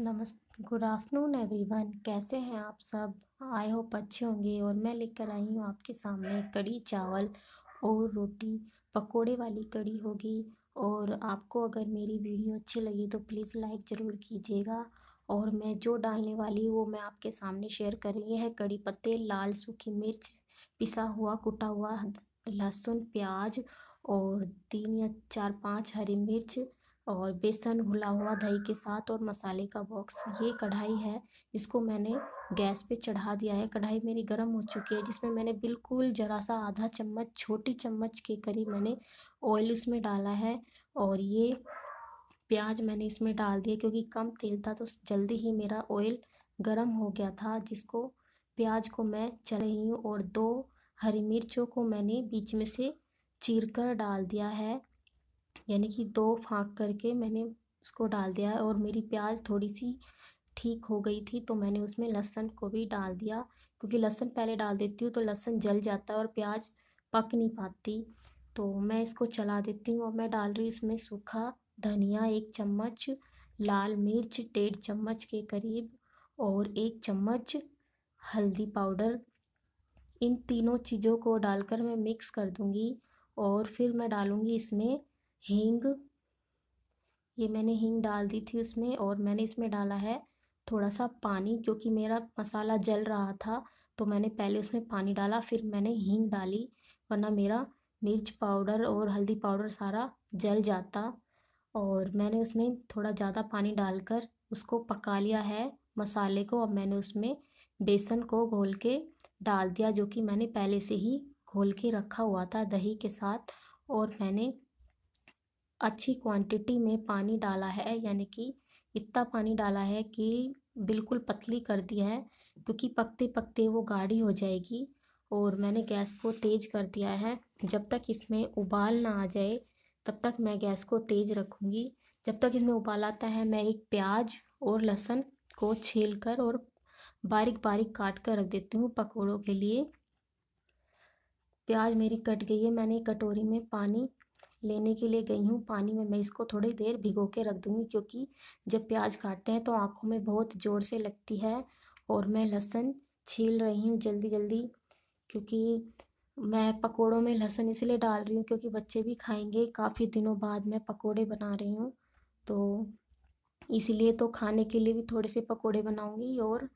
नमस् good afternoon everyone कैसे हैं आप सब आई होप अच्छे होंगे और मैं लेकर आई हूँ आपके सामने कड़ी चावल और रोटी पकोड़े वाली कड़ी होगी और आपको अगर मेरी वीडियो अच्छी लगी तो प्लीज़ लाइक ज़रूर कीजिएगा और मैं जो डालने वाली हूँ वो मैं आपके सामने शेयर कर रही है कड़ी पत्ते लाल सूखी मिर्च पिसा हुआ कुटा हुआ लहसुन प्याज और तीन या चार पाँच हरी मिर्च और बेसन घुला हुआ दही के साथ और मसाले का बॉक्स ये कढ़ाई है इसको मैंने गैस पे चढ़ा दिया है कढ़ाई मेरी गर्म हो चुकी है जिसमें मैंने बिल्कुल ज़रा सा आधा चम्मच छोटी चम्मच के करीब मैंने ऑयल उसमें डाला है और ये प्याज मैंने इसमें डाल दिया क्योंकि कम तेल था तो जल्दी ही मेरा ऑयल गर्म हो गया था जिसको प्याज को मैं चल रही हूँ और दो हरी मिर्चों को मैंने बीच में से चीर कर डाल दिया है यानी कि दो फाँक करके मैंने उसको डाल दिया और मेरी प्याज थोड़ी सी ठीक हो गई थी तो मैंने उसमें लहसुन को भी डाल दिया क्योंकि लहसुन पहले डाल देती हूँ तो लहसुन जल जाता है और प्याज पक नहीं पाती तो मैं इसको चला देती हूँ और मैं डाल रही हूँ इसमें सूखा धनिया एक चम्मच लाल मिर्च डेढ़ चम्मच के करीब और एक चम्मच हल्दी पाउडर इन तीनों चीज़ों को डालकर मैं मिक्स कर दूँगी और फिर मैं डालूँगी इसमें हींग ये मैंने हींग डाल दी थी उसमें और मैंने इसमें डाला है थोड़ा सा पानी क्योंकि मेरा मसाला जल रहा था तो मैंने पहले उसमें पानी डाला फिर मैंने हींग डाली वरना मेरा मिर्च पाउडर और हल्दी पाउडर सारा जल जाता और मैंने उसमें थोड़ा ज़्यादा पानी डालकर उसको पका लिया है मसाले को अब मैंने उसमें बेसन को घोल के डाल दिया जो कि मैंने पहले से ही घोल के रखा हुआ था दही के साथ और मैंने अच्छी क्वांटिटी में पानी डाला है यानी कि इतना पानी डाला है कि बिल्कुल पतली कर दिया है क्योंकि पकते पकते वो गाढ़ी हो जाएगी और मैंने गैस को तेज़ कर दिया है जब तक इसमें उबाल ना आ जाए तब तक मैं गैस को तेज़ रखूँगी जब तक इसमें उबाल आता है मैं एक प्याज और लहसुन को छील कर और बारीक बारीक काट कर रख देती हूँ पकौड़ों के लिए प्याज मेरी कट गई है मैंने कटोरी में पानी लेने के लिए गई हूँ पानी में मैं इसको थोड़ी देर भिगो के रख दूँगी क्योंकि जब प्याज काटते हैं तो आँखों में बहुत ज़ोर से लगती है और मैं लहसुन छील रही हूँ जल्दी जल्दी क्योंकि मैं पकोड़ों में लहसुन इसलिए डाल रही हूँ क्योंकि बच्चे भी खाएंगे काफ़ी दिनों बाद मैं पकोड़े बना रही हूँ तो इसलिए तो खाने के लिए भी थोड़े से पकोड़े बनाऊँगी और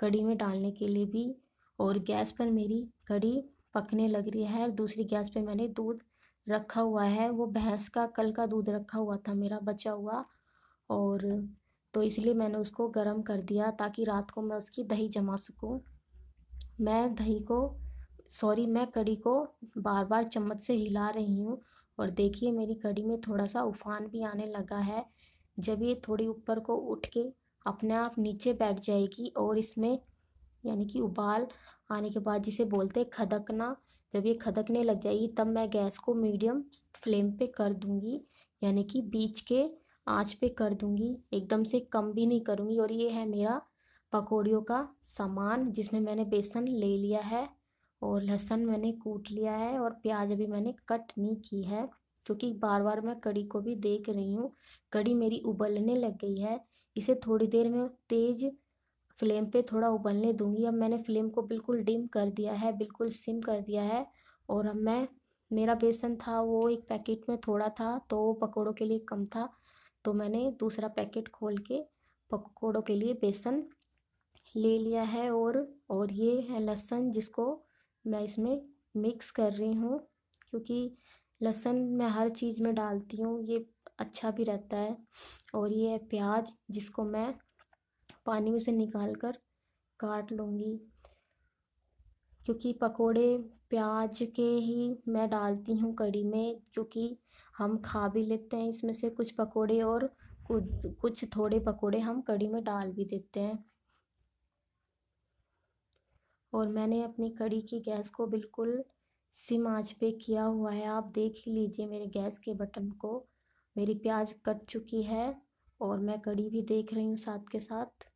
कड़ी में डालने के लिए भी और गैस पर मेरी कड़ी पकने लग रही है दूसरी गैस पर मैंने दूध रखा हुआ है वो भैंस का कल का दूध रखा हुआ था मेरा बचा हुआ और तो इसलिए मैंने उसको गर्म कर दिया ताकि रात को मैं उसकी दही जमा सकूं मैं दही को सॉरी मैं कड़ी को बार बार चम्मच से हिला रही हूँ और देखिए मेरी कड़ी में थोड़ा सा उफान भी आने लगा है जब ये थोड़ी ऊपर को उठ के अपने आप नीचे बैठ जाएगी और इसमें यानी कि उबाल आने के बाद जिसे बोलते खदकना जब ये खदकने लग जाएगी तब मैं गैस को मीडियम फ्लेम पे कर दूँगी यानी कि बीच के आँच पे कर दूँगी एकदम से कम भी नहीं करूँगी और ये है मेरा पकौड़ियों का सामान जिसमें मैंने बेसन ले लिया है और लहसुन मैंने कूट लिया है और प्याज अभी मैंने कट नहीं की है क्योंकि बार बार मैं कड़ी को भी देख रही हूँ कड़ी मेरी उबलने लग गई है इसे थोड़ी देर में तेज़ फ्लेम पे थोड़ा उबलने दूंगी अब मैंने फ्लेम को बिल्कुल डिम कर दिया है बिल्कुल सिम कर दिया है और अब मैं मेरा बेसन था वो एक पैकेट में थोड़ा था तो वो पकौड़ों के लिए कम था तो मैंने दूसरा पैकेट खोल के पकौड़ों के लिए बेसन ले लिया है और और ये है लहसुन जिसको मैं इसमें मिक्स कर रही हूँ क्योंकि लहसुन मैं हर चीज़ में डालती हूँ ये अच्छा भी रहता है और ये है प्याज जिसको मैं पानी में से निकाल कर काट लूँगी क्योंकि पकोड़े प्याज के ही मैं डालती हूँ कड़ी में क्योंकि हम खा भी लेते हैं इसमें से कुछ पकोड़े और कुछ थोड़े पकोड़े हम कड़ी में डाल भी देते हैं और मैंने अपनी कड़ी की गैस को बिल्कुल सिम आँच पे किया हुआ है आप देख ही लीजिए मेरे गैस के बटन को मेरी प्याज कट चुकी है और मैं कड़ी भी देख रही हूँ साथ के साथ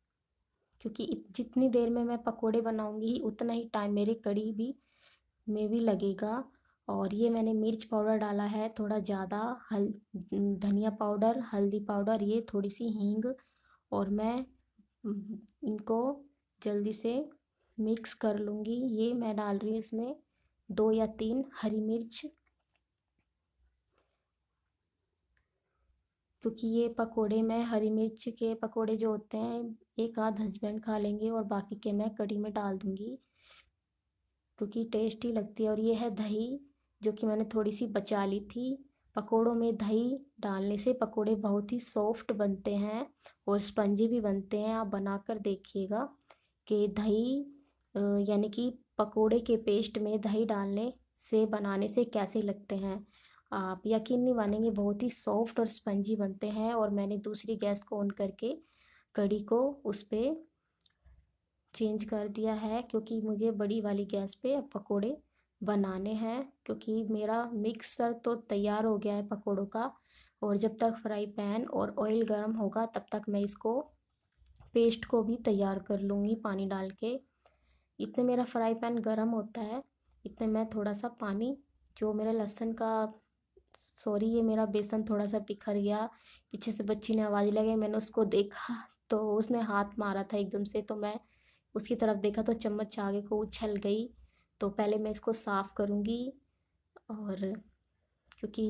क्योंकि जितनी देर में मैं पकोड़े बनाऊंगी उतना ही टाइम मेरे कड़ी भी में भी लगेगा और ये मैंने मिर्च पाउडर डाला है थोड़ा ज़्यादा हल धनिया पाउडर हल्दी पाउडर ये थोड़ी सी हींग और मैं इनको जल्दी से मिक्स कर लूँगी ये मैं डाल रही हूँ इसमें दो या तीन हरी मिर्च क्योंकि ये पकोड़े मैं हरी मिर्च के पकोड़े जो होते हैं एक आध हस्बैंड खा लेंगे और बाकी के मैं कड़ी में डाल दूँगी क्योंकि टेस्टी लगती है और ये है दही जो कि मैंने थोड़ी सी बचा ली थी पकोड़ों में दही डालने से पकोड़े बहुत ही सॉफ्ट बनते हैं और स्पंजी भी बनते हैं आप बनाकर देखिएगा कि दही यानी कि पकोड़े के पेस्ट में दही डालने से बनाने से कैसे लगते हैं आप यकीन नहीं मानेंगे बहुत ही सॉफ्ट और स्पंजी बनते हैं और मैंने दूसरी गैस को ऑन करके कड़ी को उस पर चेंज कर दिया है क्योंकि मुझे बड़ी वाली गैस पे पकोड़े बनाने हैं क्योंकि मेरा मिक्सर तो तैयार हो गया है पकोड़ों का और जब तक फ्राई पैन और ऑयल गर्म होगा तब तक मैं इसको पेस्ट को भी तैयार कर लूँगी पानी डाल के इतने मेरा फ्राई पैन गर्म होता है इतने मैं थोड़ा सा पानी जो मेरा लहसुन का सॉरी ये मेरा बेसन थोड़ा सा बिखर गया पीछे से बच्ची ने आवाज़ लगाई मैंने उसको देखा तो उसने हाथ मारा था एकदम से तो मैं उसकी तरफ देखा तो चम्मच आगे को उछल गई तो पहले मैं इसको साफ़ करूँगी और क्योंकि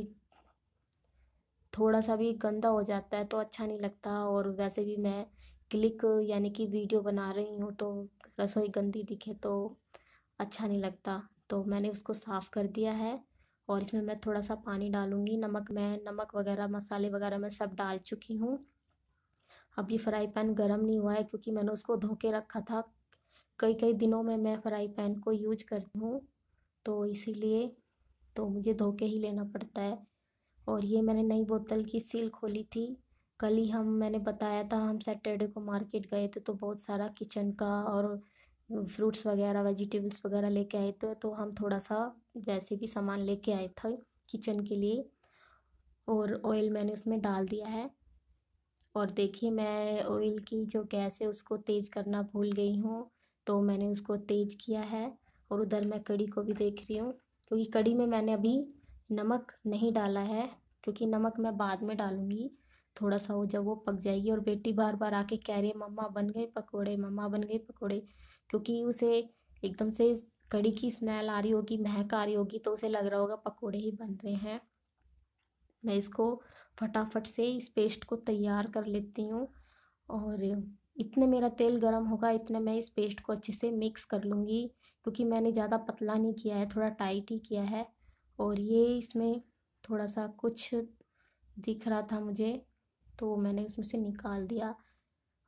थोड़ा सा भी गंदा हो जाता है तो अच्छा नहीं लगता और वैसे भी मैं क्लिक यानी कि वीडियो बना रही हूँ तो रसोई गंदी दिखे तो अच्छा नहीं लगता तो मैंने उसको साफ़ कर दिया है और इसमें मैं थोड़ा सा पानी डालूँगी नमक मैं नमक वगैरह मसाले वगैरह मैं सब डाल चुकी हूँ अब ये फ्राई पैन गर्म नहीं हुआ है क्योंकि मैंने उसको धो के रखा था कई कई दिनों में मैं फ्राई पैन को यूज करती हूँ तो इसीलिए तो मुझे धो के ही लेना पड़ता है और ये मैंने नई बोतल की सील खोली थी कल ही हम मैंने बताया था हम सैटरडे को मार्केट गए थे तो बहुत सारा किचन का और फ्रूट्स वगैरह वेजिटेबल्स वगैरह लेके आए थे तो हम थोड़ा सा वैसे भी सामान लेके आए थे किचन के लिए और ऑयल मैंने उसमें डाल दिया है और देखिए मैं ऑयल की जो गैस है उसको तेज़ करना भूल गई हूँ तो मैंने उसको तेज़ किया है और उधर मैं कड़ी को भी देख रही हूँ क्योंकि कड़ी में मैंने अभी नमक नहीं डाला है क्योंकि नमक मैं बाद में डालूँगी थोड़ा सा वो जब वो पक जाएगी और बेटी बार बार आके कह रही है मम्मा बन गए पकौड़े मम्मा बन गए पकौड़े क्योंकि उसे एकदम से कड़ी की स्मेल आ रही होगी महक आ रही होगी तो उसे लग रहा होगा पकोड़े ही बन रहे हैं मैं इसको फटाफट से इस पेस्ट को तैयार कर लेती हूँ और इतने मेरा तेल गर्म होगा इतने मैं इस पेस्ट को अच्छे से मिक्स कर लूँगी क्योंकि मैंने ज़्यादा पतला नहीं किया है थोड़ा टाइट ही किया है और ये इसमें थोड़ा सा कुछ दिख रहा था मुझे तो मैंने उसमें से निकाल दिया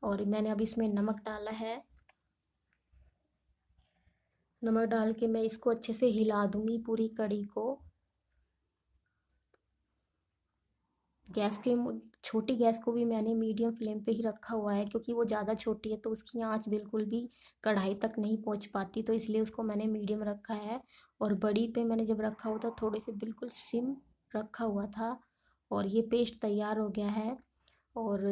और मैंने अब इसमें नमक डाला है नमक डाल के मैं इसको अच्छे से हिला दूंगी पूरी कड़ी को गैस के छोटी गैस को भी मैंने मीडियम फ्लेम पे ही रखा हुआ है क्योंकि वो ज़्यादा छोटी है तो उसकी आंच बिल्कुल भी कढ़ाई तक नहीं पहुंच पाती तो इसलिए उसको मैंने मीडियम रखा है और बड़ी पे मैंने जब रखा हुआ था थोड़े से बिल्कुल सिम रखा हुआ था और ये पेस्ट तैयार हो गया है और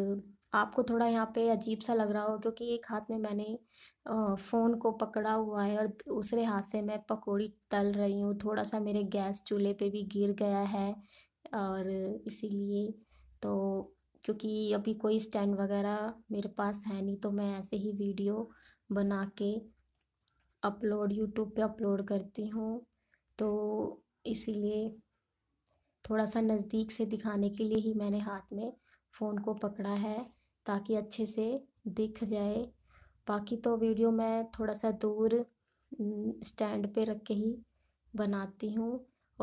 आपको थोड़ा यहाँ पे अजीब सा लग रहा हो क्योंकि एक हाथ में मैंने फ़ोन को पकड़ा हुआ है और दूसरे हाथ से मैं पकौड़ी तल रही हूँ थोड़ा सा मेरे गैस चूल्हे पे भी गिर गया है और इसीलिए तो क्योंकि अभी कोई स्टैंड वगैरह मेरे पास है नहीं तो मैं ऐसे ही वीडियो बना के अपलोड यूट्यूब पे अपलोड करती हूँ तो इसीलिए थोड़ा सा नज़दीक से दिखाने के लिए ही मैंने हाथ में फ़ोन को पकड़ा है ताकि अच्छे से दिख जाए बाकी तो वीडियो मैं थोड़ा सा दूर स्टैंड पे रख के ही बनाती हूँ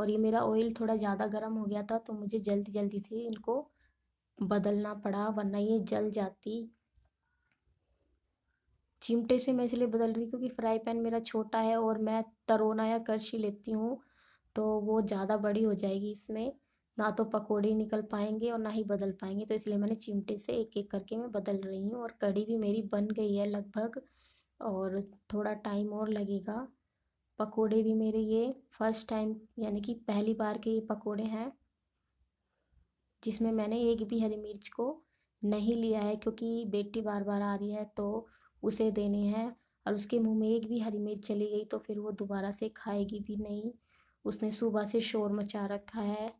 और ये मेरा ऑयल थोड़ा ज़्यादा गर्म हो गया था तो मुझे जल्दी जल्दी से इनको बदलना पड़ा वरना ये जल जाती चिमटे से मैं इसलिए बदल रही क्योंकि फ्राई पैन मेरा छोटा है और मैं तरोना या करछी लेती हूँ तो वो ज़्यादा बड़ी हो जाएगी इसमें ना तो पकोड़े निकल पाएंगे और ना ही बदल पाएंगे तो इसलिए मैंने चिमटे से एक एक करके मैं बदल रही हूँ और कड़ी भी मेरी बन गई है लगभग और थोड़ा टाइम और लगेगा पकोड़े भी मेरे ये फर्स्ट टाइम यानी कि पहली बार के ये पकोड़े हैं जिसमें मैंने एक भी हरी मिर्च को नहीं लिया है क्योंकि बेटी बार बार आ रही है तो उसे देने हैं और उसके मुंह में एक भी हरी मिर्च चली गई तो फिर वो दोबारा से खाएगी भी नहीं उसने सुबह से शोर मचा रखा है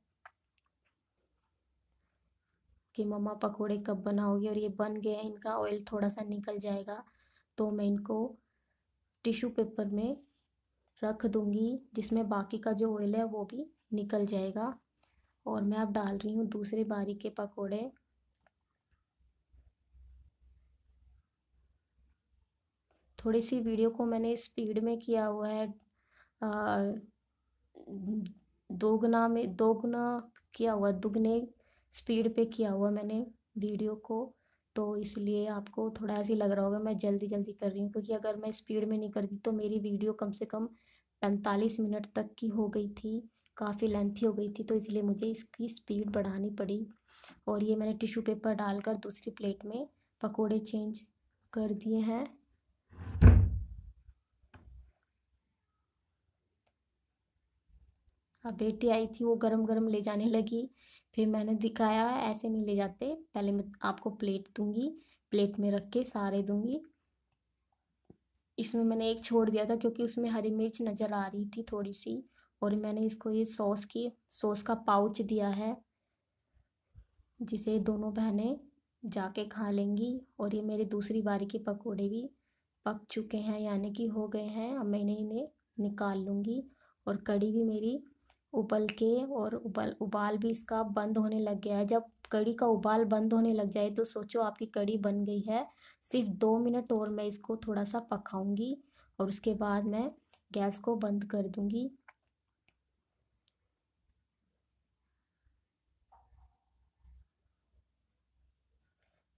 कि मम्मा पकोड़े कब बनाओगे और ये बन गया इनका ऑयल थोड़ा सा निकल जाएगा तो मैं इनको टिश्यू पेपर में रख दूंगी जिसमें बाकी का जो ऑयल है वो भी निकल जाएगा और मैं अब डाल रही हूँ दूसरे बारी के पकोड़े थोड़ी सी वीडियो को मैंने स्पीड में किया हुआ है दोगुना में दोगुना किया हुआ दुगने स्पीड पे किया हुआ मैंने वीडियो को तो इसलिए आपको थोड़ा ऐसे लग रहा होगा मैं जल्दी जल्दी कर रही हूँ क्योंकि अगर मैं स्पीड में नहीं करती तो मेरी वीडियो कम से कम पैंतालीस मिनट तक की हो गई थी काफ़ी लेंथी हो गई थी तो इसलिए मुझे इसकी स्पीड बढ़ानी पड़ी और ये मैंने टिश्यू पेपर डालकर दूसरी प्लेट में पकोड़े चेंज कर दिए हैं अब बेटी आई थी वो गरम गरम ले जाने लगी फिर मैंने दिखाया है ऐसे नहीं ले जाते पहले मैं आपको प्लेट दूंगी प्लेट में रख के सारे दूंगी इसमें मैंने एक छोड़ दिया था क्योंकि उसमें हरी मिर्च नज़र आ रही थी थोड़ी सी और मैंने इसको ये सॉस की सॉस का पाउच दिया है जिसे दोनों बहनें जाके खा लेंगी और ये मेरे दूसरी बारी के पकौड़े भी पक चुके हैं यानी कि हो गए हैं अब मैंने इन्हें निकाल लूँगी और कड़ी भी मेरी उबल के और उबल उबाल भी इसका बंद होने लग गया है जब कड़ी का उबाल बंद होने लग जाए तो सोचो आपकी कड़ी बन गई है सिर्फ दो मिनट और मैं इसको थोड़ा सा पकाऊंगी और उसके बाद मैं गैस को बंद कर दूंगी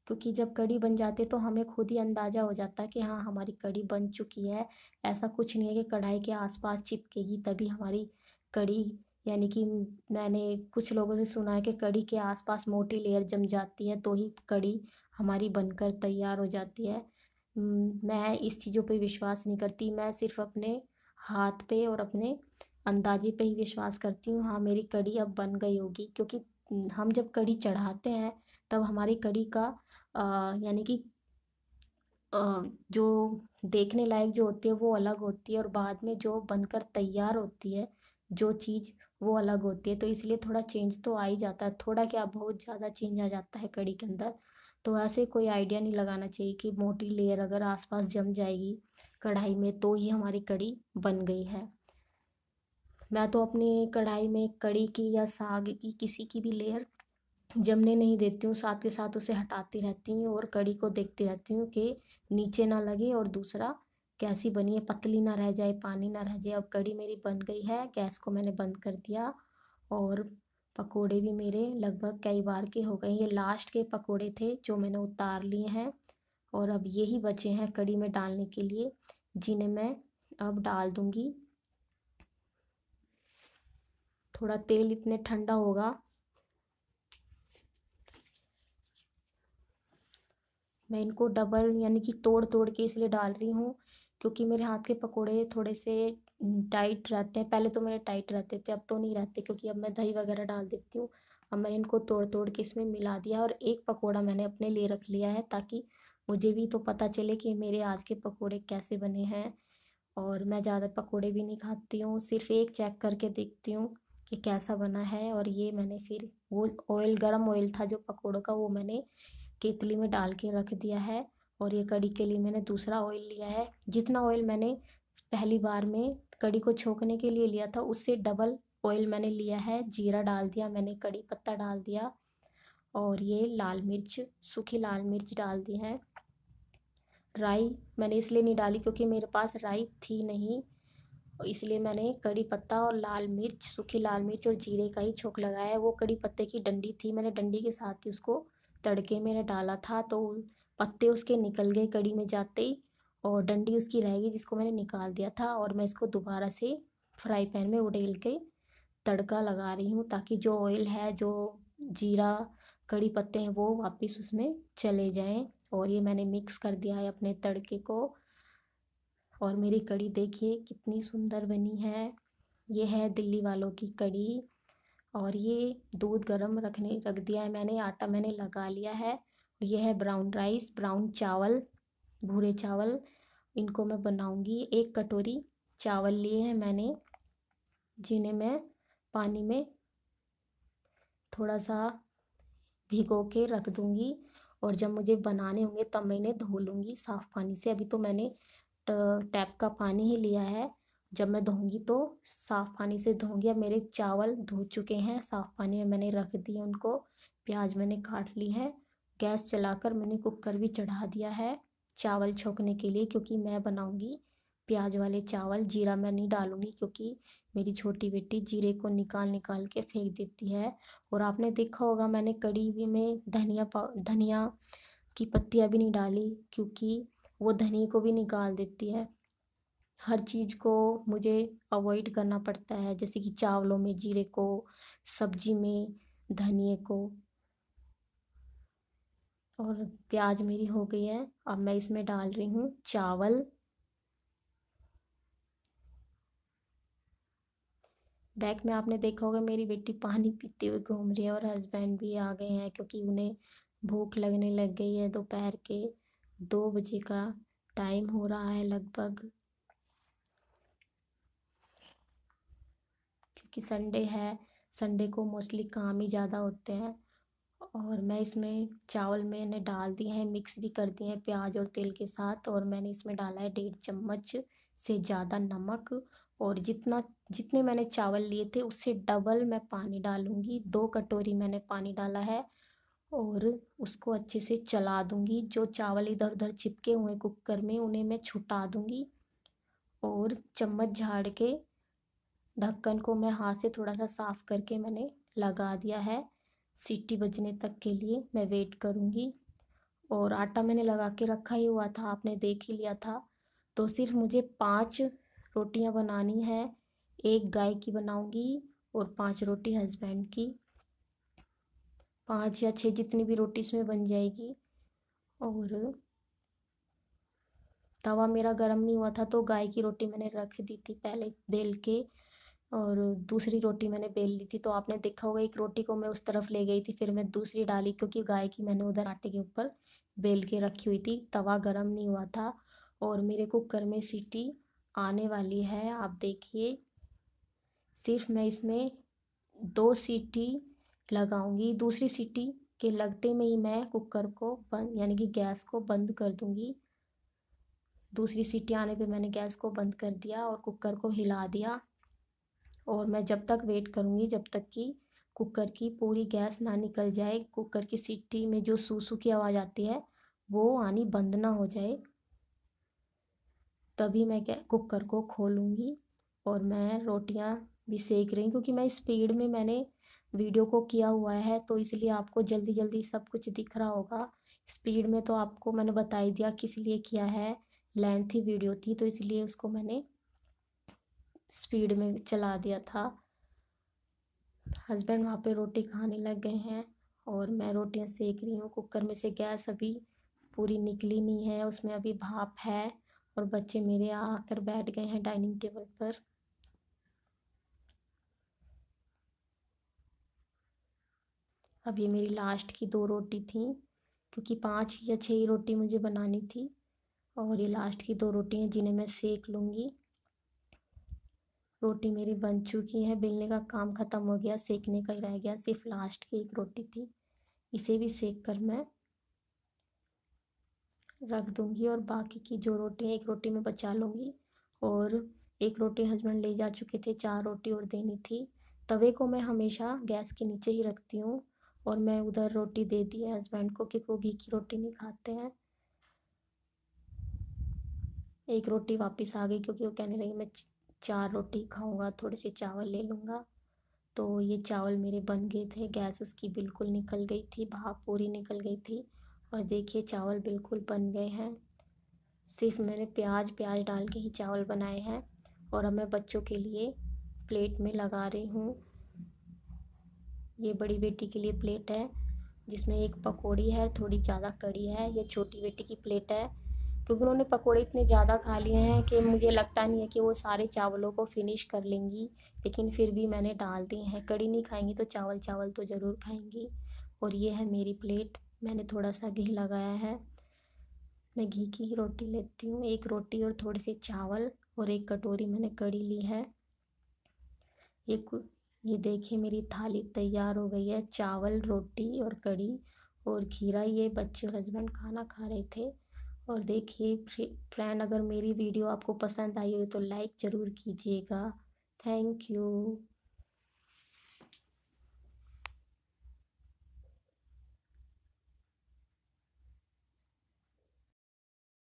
क्योंकि जब कड़ी बन जाती है तो हमें खुद ही अंदाज़ा हो जाता है कि हाँ हमारी कड़ी बन चुकी है ऐसा कुछ नहीं है कि कढ़ाई के आसपास चिपकेगी तभी हमारी कड़ी यानी कि मैंने कुछ लोगों से सुना है कि कड़ी के आसपास मोटी लेयर जम जाती है तो ही कड़ी हमारी बनकर तैयार हो जाती है मैं इस चीज़ों पे विश्वास नहीं करती मैं सिर्फ अपने हाथ पे और अपने अंदाजे पे ही विश्वास करती हूँ हाँ मेरी कड़ी अब बन गई होगी क्योंकि हम जब कड़ी चढ़ाते हैं तब हमारी कड़ी का यानी कि जो देखने लायक जो होती है वो अलग होती है और बाद में जो बनकर तैयार होती है जो चीज़ वो अलग होती है तो इसलिए थोड़ा चेंज तो आ ही जाता है थोड़ा क्या बहुत ज़्यादा चेंज आ जाता है कड़ी के अंदर तो ऐसे कोई आइडिया नहीं लगाना चाहिए कि मोटी लेयर अगर आसपास जम जाएगी कढ़ाई में तो ये हमारी कड़ी बन गई है मैं तो अपनी कढ़ाई में कड़ी की या साग की किसी की भी लेयर जमने नहीं देती हूँ साथ के साथ उसे हटाती रहती हूँ और कड़ी को देखती रहती हूँ कि नीचे ना लगे और दूसरा कैसी बनी है पतली ना रह जाए पानी ना रह जाए अब कड़ी मेरी बन गई है गैस को मैंने बंद कर दिया और पकोड़े भी मेरे लगभग कई बार के हो गए ये लास्ट के पकोड़े थे जो मैंने उतार लिए हैं और अब यही बचे हैं कड़ी में डालने के लिए जिन्हें मैं अब डाल दूँगी थोड़ा तेल इतने ठंडा होगा मैं इनको डबल यानी कि तोड़ तोड़ के इसलिए डाल रही हूँ क्योंकि मेरे हाथ के पकोड़े थोड़े से टाइट रहते हैं पहले तो मेरे टाइट रहते थे अब तो नहीं रहते क्योंकि अब मैं दही वगैरह डाल देती हूँ अब मैंने इनको तोड़ तोड़ के इसमें मिला दिया और एक पकोड़ा मैंने अपने लिए रख लिया है ताकि मुझे भी तो पता चले कि मेरे आज के पकोड़े कैसे बने हैं और मैं ज़्यादा पकोड़े भी नहीं खाती हूँ सिर्फ एक चेक करके देखती हूँ कि कैसा बना है और ये मैंने फिर वो ऑयल गर्म ऑयल था जो पकौड़ों का वो मैंने केतली में डाल के रख दिया है और ये कड़ी के लिए मैंने दूसरा ऑयल लिया है जितना ऑयल मैंने पहली बार में कड़ी को छोंकने के लिए लिया था उससे डबल ऑयल मैंने लिया है जीरा डाल दिया मैंने कड़ी पत्ता डाल दिया और ये लाल मिर्च सूखी लाल मिर्च डाल दी है राई मैंने इसलिए नहीं डाली क्योंकि मेरे पास राई थी नहीं इसलिए मैंने कड़ी पत्ता और लाल मिर्च सूखी लाल मिर्च और जीरे का ही छोंक लगाया है वो कड़ी पत्ते की डंडी थी मैंने डंडी के साथ ही उसको तड़के में डाला था तो पत्ते उसके निकल गए कड़ी में जाते ही और डंडी उसकी रह गई जिसको मैंने निकाल दिया था और मैं इसको दोबारा से फ्राई पैन में उडेल के तड़का लगा रही हूँ ताकि जो ऑयल है जो जीरा कड़ी पत्ते हैं वो वापस उसमें चले जाएं और ये मैंने मिक्स कर दिया है अपने तड़के को और मेरी कड़ी देखिए कितनी सुंदर बनी है ये है दिल्ली वालों की कड़ी और ये दूध गर्म रखने रख दिया है मैंने आटा मैंने लगा लिया है यह है ब्राउन राइस ब्राउन चावल भूरे चावल इनको मैं बनाऊंगी एक कटोरी चावल लिए हैं मैंने जिन्हें मैं पानी में थोड़ा सा भिगो के रख दूंगी और जब मुझे बनाने होंगे तब मैं इन्हें धो लूँगी साफ़ पानी से अभी तो मैंने टैप का पानी ही लिया है जब मैं धोंगी तो साफ़ पानी से धोंगी अब मेरे चावल धो चुके हैं साफ़ पानी में मैंने रख दिए उनको प्याज मैंने काट ली है गैस चलाकर मैंने कुकर भी चढ़ा दिया है चावल छोंकने के लिए क्योंकि मैं बनाऊंगी प्याज वाले चावल जीरा मैं नहीं डालूंगी क्योंकि मेरी छोटी बेटी जीरे को निकाल निकाल के फेंक देती है और आपने देखा होगा मैंने कड़ी भी में धनिया धनिया की पत्तियाँ भी नहीं डाली क्योंकि वो धनी को भी निकाल देती है हर चीज़ को मुझे अवॉइड करना पड़ता है जैसे कि चावलों में जीरे को सब्जी में धनिए को और प्याज मेरी हो गई है अब मैं इसमें डाल रही हूँ चावल बैक में आपने देखा होगा मेरी बेटी पानी पीते हुए घूम रही है और हस्बैंड भी आ गए हैं क्योंकि उन्हें भूख लगने लग गई है दोपहर के दो बजे का टाइम हो रहा है लगभग क्योंकि संडे है संडे को मोस्टली काम ही ज़्यादा होते हैं और मैं इसमें चावल मैंने डाल दिए हैं मिक्स भी कर दिए हैं प्याज और तेल के साथ और मैंने इसमें डाला है डेढ़ चम्मच से ज़्यादा नमक और जितना जितने मैंने चावल लिए थे उससे डबल मैं पानी डालूँगी दो कटोरी मैंने पानी डाला है और उसको अच्छे से चला दूँगी जो चावल इधर उधर चिपके हुए कुकर में उन्हें मैं छुटा दूँगी और चम्मच झाड़ के ढक्कन को मैं हाथ से थोड़ा सा साफ़ करके मैंने लगा दिया है सीटी बजने तक के लिए मैं वेट करूँगी और आटा मैंने लगा के रखा ही हुआ था आपने देख ही लिया था तो सिर्फ मुझे पाँच रोटियाँ बनानी है एक गाय की बनाऊँगी और पाँच रोटी हस्बैंड की पाँच या छः जितनी भी रोटी इसमें बन जाएगी और तवा मेरा गर्म नहीं हुआ था तो गाय की रोटी मैंने रख दी थी पहले बेल के और दूसरी रोटी मैंने बेल ली थी तो आपने देखा होगा एक रोटी को मैं उस तरफ ले गई थी फिर मैं दूसरी डाली क्योंकि गाय की मैंने उधर आटे के ऊपर बेल के रखी हुई थी तवा गर्म नहीं हुआ था और मेरे कुकर में सीटी आने वाली है आप देखिए सिर्फ मैं इसमें दो सीटी लगाऊंगी दूसरी सीटी के लगते में ही मैं कुकर को बंद यानी कि गैस को बंद कर दूंगी दूसरी सीटी आने पे मैंने गैस को बंद कर दिया और कुकर को हिला दिया और मैं जब तक वेट करूँगी जब तक कि कुकर की पूरी गैस ना निकल जाए कुकर की सीटी में जो सूसू की आवाज़ आती है वो आनी बंद ना हो जाए तभी मैं क्या कुकर को खोलूँगी और मैं रोटियाँ भी सेक रही हूँ क्योंकि मैं स्पीड में मैंने वीडियो को किया हुआ है तो इसलिए आपको जल्दी जल्दी सब कुछ दिख रहा होगा स्पीड में तो आपको मैंने बता ही दिया किस लिए किया है लेंथ ही वीडियो थी तो इसलिए उसको मैंने स्पीड में चला दिया था हस्बैंड वहाँ पे रोटी खाने लग गए हैं और मैं रोटियाँ सेक रही हूँ कुकर में से गैस अभी पूरी निकली नहीं है उसमें अभी भाप है और बच्चे मेरे आकर बैठ गए हैं डाइनिंग टेबल पर अब ये मेरी लास्ट की दो रोटी थी क्योंकि पाँच या छः रोटी मुझे बनानी थी और ये लास्ट की दो रोटियाँ जिन्हें मैं सेक लूँगी रोटी मेरी बन चुकी है बेलने का काम ख़त्म हो गया सेकने का ही रह गया सिर्फ लास्ट की एक रोटी थी इसे भी सेक कर मैं रख दूंगी और बाकी की जो रोटी है एक रोटी में बचा लूंगी और एक रोटी हस्बैंड ले जा चुके थे चार रोटी और देनी थी तवे को मैं हमेशा गैस के नीचे ही रखती हूँ और मैं उधर रोटी दे दी है हस्बैंड को क्योंकि वो घी की रोटी नहीं खाते हैं एक रोटी वापस आ गई क्योंकि वो कहने लगी मैं चार रोटी खाऊंगा थोड़े से चावल ले लूँगा तो ये चावल मेरे बन गए थे गैस उसकी बिल्कुल निकल गई थी भाप पूरी निकल गई थी और देखिए चावल बिल्कुल बन गए हैं सिर्फ मैंने प्याज प्याज डाल के ही चावल बनाए हैं और अब मैं बच्चों के लिए प्लेट में लगा रही हूँ ये बड़ी बेटी के लिए प्लेट है जिसमें एक पकौड़ी है थोड़ी ज़्यादा कड़ी है ये छोटी बेटी की प्लेट है क्योंकि उन्होंने पकोड़े इतने ज़्यादा खा लिए हैं कि मुझे लगता नहीं है कि वो सारे चावलों को फिनिश कर लेंगी लेकिन फिर भी मैंने डाल दिए हैं कड़ी नहीं खाएंगी तो चावल चावल तो ज़रूर खाएंगी और ये है मेरी प्लेट मैंने थोड़ा सा घी लगाया है मैं घी की ही रोटी लेती हूँ एक रोटी और थोड़े से चावल और एक कटोरी मैंने कड़ी ली है ये ये देखिए मेरी थाली तैयार हो गई है चावल रोटी और कड़ी और खीरा ये बच्चे और हस्बैंड खाना खा रहे थे और देखिए फ्रेंड अगर मेरी वीडियो आपको पसंद आई हो तो लाइक ज़रूर कीजिएगा थैंक यू